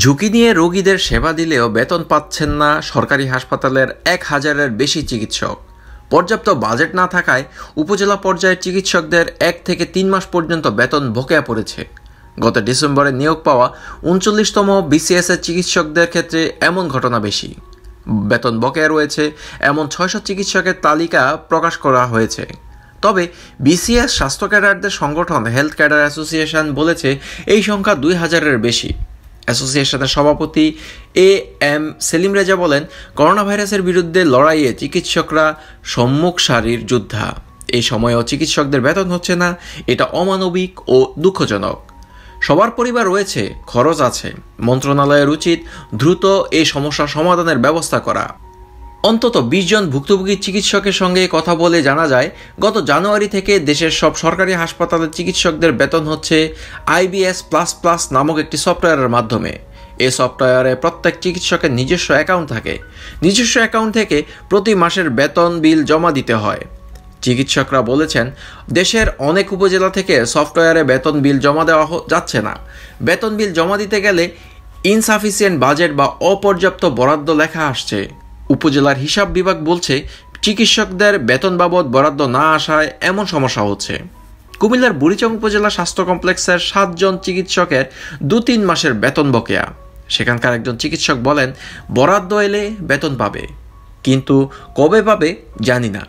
ঝুঁকি নিয়ে রোগীদের সেবা দিলেও বেতন পাচ্ছেন না সরকারি হাসপাতালের এক হাজারের বেশি চিকিৎসক পর্যাপ্ত বাজেট না থাকায় উপজেলা পর্যায়ের চিকিৎসকদের এক থেকে তিন মাস পর্যন্ত বেতন বকেয়া পড়েছে গত ডিসেম্বরে নিয়োগ পাওয়া উনচল্লিশতম বিসিএসের চিকিৎসকদের ক্ষেত্রে এমন ঘটনা বেশি বেতন বকেয়া রয়েছে এমন ছয়শ চিকিৎসকের তালিকা প্রকাশ করা হয়েছে তবে বিসিএস স্বাস্থ্য ক্যাডারদের সংগঠন হেলথ ক্যাডার অ্যাসোসিয়েশন বলেছে এই সংখ্যা দুই হাজারের বেশি অ্যাসোসিয়েশনের সভাপতি এ এম সেলিম রেজা বলেন করোনা ভাইরাসের বিরুদ্ধে লড়াইয়ে চিকিৎসকরা সম্মুখ সারির যোদ্ধা এই সময়েও চিকিৎসকদের বেতন হচ্ছে না এটা অমানবিক ও দুঃখজনক সবার পরিবার রয়েছে খরচ আছে মন্ত্রণালয়ের উচিত দ্রুত এই সমস্যা সমাধানের ব্যবস্থা করা অন্তত বিশ জন ভুক্তভোগী চিকিৎসকের সঙ্গে কথা বলে জানা যায় গত জানুয়ারি থেকে দেশের সব সরকারি হাসপাতালে চিকিৎসকদের বেতন হচ্ছে আইবিএস প্লাস প্লাস নামক একটি সফটওয়্যারের মাধ্যমে এ সফটওয়্যারে প্রত্যেক চিকিৎসকের নিজস্ব অ্যাকাউন্ট থাকে নিজস্ব অ্যাকাউন্ট থেকে প্রতি মাসের বেতন বিল জমা দিতে হয় চিকিৎসকরা বলেছেন দেশের অনেক উপজেলা থেকে সফটওয়্যারে বেতন বিল জমা দেওয়া যাচ্ছে না বেতন বিল জমা দিতে গেলে ইনসাফিসিয়েন্ট বাজেট বা অপর্যাপ্ত বরাদ্দ লেখা আসছে উপজেলার হিসাব বিভাগ বলছে চিকিৎসকদের বেতন বাবদ বরাদ্দ না আসায় এমন সমস্যা হচ্ছে কুমিল্লার বুড়িচং উপজেলা স্বাস্থ্য কমপ্লেক্সের সাতজন চিকিৎসকের দু তিন মাসের বেতন বকেয়া সেখানকার একজন চিকিৎসক বলেন বরাদ্দ এলে বেতন পাবে কিন্তু কবে পাবে জানি না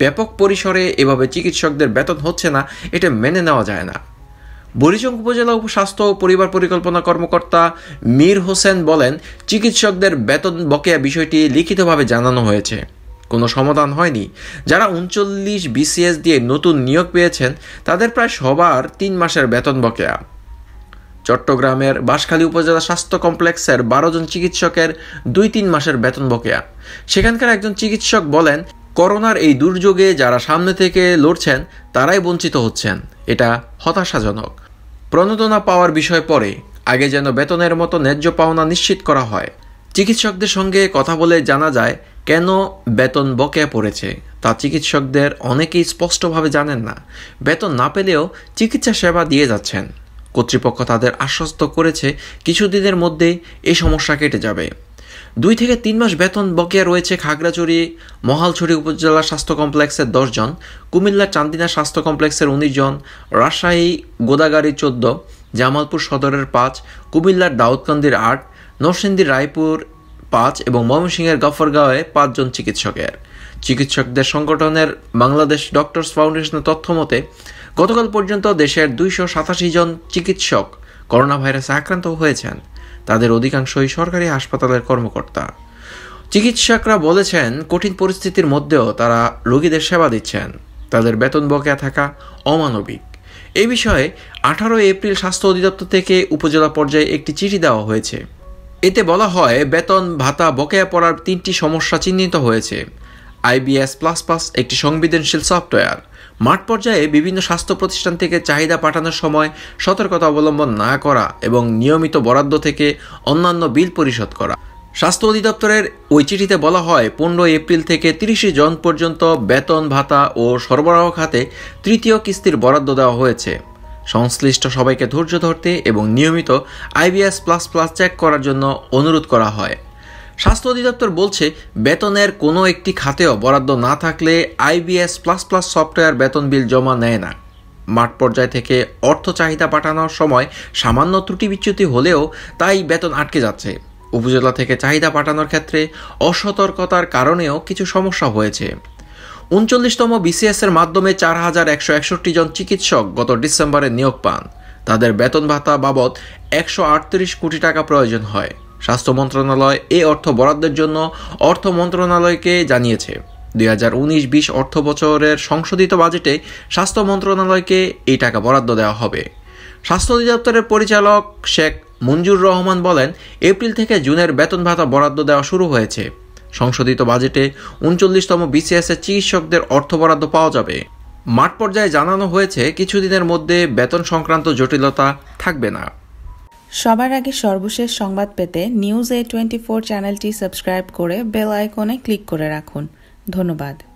ব্যাপক পরিসরে এভাবে চিকিৎসকদের বেতন হচ্ছে না এটা মেনে নেওয়া যায় না বুড়িচং উপজেলা স্বাস্থ্য ও পরিবার পরিকল্পনা কর্মকর্তা মীর হোসেন বলেন চিকিৎসকদের বেতন বকেয়া বিষয়টি লিখিতভাবে জানানো হয়েছে কোনো সমাধান হয়নি যারা উনচল্লিশ বিসিএস দিয়ে নতুন নিয়োগ পেয়েছেন তাদের প্রায় সবার তিন মাসের বেতন বকেয়া চট্টগ্রামের বাঁশখালী উপজেলা স্বাস্থ্য কমপ্লেক্সের বারো জন চিকিৎসকের দুই তিন মাসের বেতন বকেয়া সেখানকার একজন চিকিৎসক বলেন করোনার এই দুর্যোগে যারা সামনে থেকে লড়ছেন তারাই বঞ্চিত হচ্ছেন এটা হতাশাজনক প্রণোদনা পাওয়ার বিষয় পরে আগে যেন বেতনের মতো ন্যায্য পাওনা নিশ্চিত করা হয় চিকিৎসকদের সঙ্গে কথা বলে জানা যায় কেন বেতন বকেয়া পড়েছে তা চিকিৎসকদের অনেকেই স্পষ্টভাবে জানেন না বেতন না পেলেও চিকিৎসা সেবা দিয়ে যাচ্ছেন কর্তৃপক্ষ তাদের আশ্বস্ত করেছে কিছুদিনের মধ্যে এই সমস্যা কেটে যাবে দুই থেকে তিন মাস বেতন বকেয়া রয়েছে খাগড়াছড়ি মহালছড়ি উপজেলা স্বাস্থ্য কমপ্লেক্সের দশজন কুমিল্লা চান্দিনা স্বাস্থ্য কমপ্লেক্সের উনিশ জন রাজশাহী গোদাগাড়ি চোদ্দ জামালপুর সদরের পাঁচ কুমিল্লার দাউদকান্দির আট নরসিংদীর রায়পুর পাঁচ এবং ময়মনসিংহের গফরগাঁওয়ে পাঁচজন চিকিৎসকের চিকিৎসকদের সংগঠনের বাংলাদেশ ডক্টরস ফাউন্ডেশনের তথ্য মতে গতকাল পর্যন্ত দেশের দুইশো সাতাশি জন চিকিৎসক করোনা ভাইরাসে আক্রান্ত হয়েছেন তাদের অধিকাংশই সরকারি হাসপাতালের কর্মকর্তা চিকিৎসকরা বলেছেন কঠিন পরিস্থিতির মধ্যেও তারা রোগীদের সেবা দিচ্ছেন তাদের বেতন বকেয়া থাকা অমানবিক এ বিষয়ে আঠারো এপ্রিল স্বাস্থ্য অধিদপ্তর থেকে উপজেলা পর্যায়ে একটি চিঠি দেওয়া হয়েছে এতে বলা হয় বেতন ভাতা বকেয়া পড়ার তিনটি সমস্যা চিহ্নিত হয়েছে আইবিএস প্লাস প্লাস একটি সংবেদনশীল সফটওয়্যার মাঠ পর্যায়ে বিভিন্ন স্বাস্থ্য প্রতিষ্ঠান থেকে চাহিদা পাঠানোর সময় সতর্কতা অবলম্বন না করা এবং নিয়মিত বরাদ্দ থেকে অন্যান্য বিল পরিশোধ করা স্বাস্থ্য অধিদপ্তরের ওই চিঠিতে বলা হয় পনেরো এপ্রিল থেকে তিরিশে জন পর্যন্ত বেতন ভাতা ও সরবরাহ খাতে তৃতীয় কিস্তির বরাদ্দ দেওয়া হয়েছে সংশ্লিষ্ট সবাইকে ধৈর্য ধরতে এবং নিয়মিত আইবিএস প্লাস প্লাস চেক করার জন্য অনুরোধ করা হয় স্বাস্থ্য অধিদপ্তর বলছে বেতনের কোনো একটি খাতেও বরাদ্দ না থাকলে আইবিএস প্লাস প্লাস সফটওয়্যার বেতন বিল জমা নেয় না মাঠ পর্যায় থেকে অর্থ চাহিদা পাঠানোর সময় সামান্য ত্রুটি বিচ্যুতি হলেও তাই বেতন আটকে যাচ্ছে উপজেলা থেকে চাহিদা পাঠানোর ক্ষেত্রে অসতর্কতার কারণেও কিছু সমস্যা হয়েছে উনচল্লিশতম বিসিএসের মাধ্যমে চার হাজার একশো একষট্টি জন চিকিৎসক গত ডিসেম্বরে নিয়োগ পান তাদের বেতন ভাতা বাবদ একশো আটত্রিশ কোটি টাকা প্রয়োজন হয় স্বাস্থ্য মন্ত্রণালয় এ অর্থ বরাদ্দের জন্য অর্থ মন্ত্রণালয়কে জানিয়েছে দুই হাজার উনিশ বিশ অর্থ বছরের সংশোধিত বাজেটে স্বাস্থ্য মন্ত্রণালয়কে এই টাকা বরাদ্দ দেওয়া হবে স্বাস্থ্য অধিদপ্তরের পরিচালক শেখ মঞ্জুর রহমান বলেন এপ্রিল থেকে জুনের বেতন ভাতা বরাদ্দ দেওয়া শুরু হয়েছে সংশোধিত বাজেটে উনচল্লিশতম বিসিএসএ চিকিৎসকদের অর্থ বরাদ্দ পাওয়া যাবে মাঠ পর্যায়ে জানানো হয়েছে কিছুদিনের মধ্যে বেতন সংক্রান্ত জটিলতা থাকবে না সবার আগে সর্বশেষ সংবাদ পেতে নিউজ এ টোয়েন্টি ফোর চ্যানেলটি সাবস্ক্রাইব করে বেল আইকনে ক্লিক করে রাখুন ধন্যবাদ